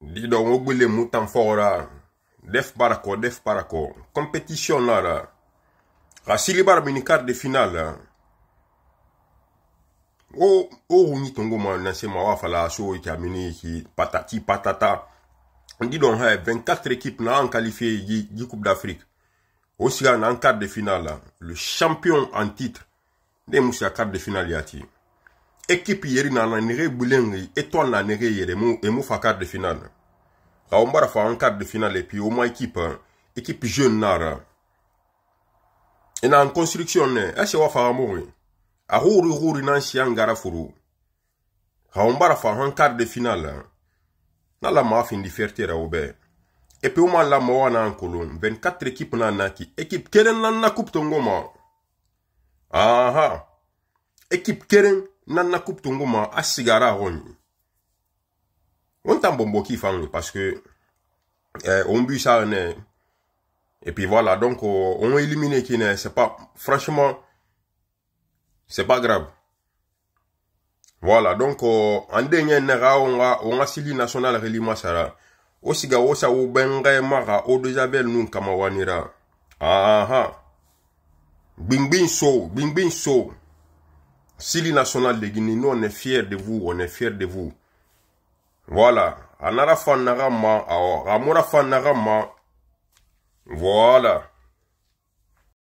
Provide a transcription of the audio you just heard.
Dit donc Mutan gbele def bara def bara compétition competition là la Bar mini quart de finale oh oh o tongo ma na ma wa fala so patati patata Didon donc 24 équipes na qualifié du coupe d'afrique aussi en quart de finale le champion en titre de à quart de finale Eri na la nere bui e to la negre yere mo e mo fa kar de finala. Ha onbara fa an kar de finale pi o ekipa ekipi j nara e na anstru e a se a fa mo a gouri na si an gara furu. Ha onbara far an kar de finala nalamafin diferèra obè. e pe oa lamoa na ankolon ven quatre ekip na naki ekip kerennan nakup to goma ekip. nana tunguma asigara aronyi on tambo mboki fangi parce que euh, on bu ça hein, eh. et puis voilà donc oh, on éliminé qui ne hein, c'est pas franchement c'est pas grave voilà donc oh, en dernier nera on a on a sili national relima sara osiga ou ubenga mara odozabel nun wanira. aha ah, ah. bing bing so bing bing so Sili national de Guinée, nous on est fiers de vous, on est fiers de vous. Voilà. Anara fanarama, awa, ah, amora fanarama. Voilà.